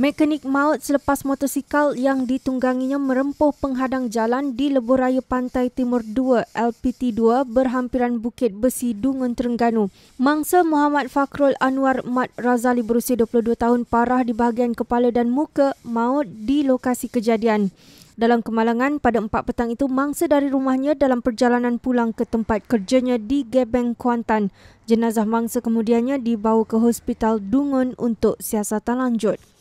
Mekanik maut selepas motosikal yang ditungganginya merempuh penghadang jalan di Lebuh Raya Pantai Timur 2 LPT2 berhampiran Bukit Besi Dungun Terengganu. Mangsa Muhammad Fakrul Anwar Mat Razali berusia 22 tahun parah di bahagian kepala dan muka maut di lokasi kejadian. Dalam kemalangan pada 4 petang itu mangsa dari rumahnya dalam perjalanan pulang ke tempat kerjanya di Gebeng Kuantan. Jenazah mangsa kemudiannya dibawa ke Hospital Dungun untuk siasatan lanjut.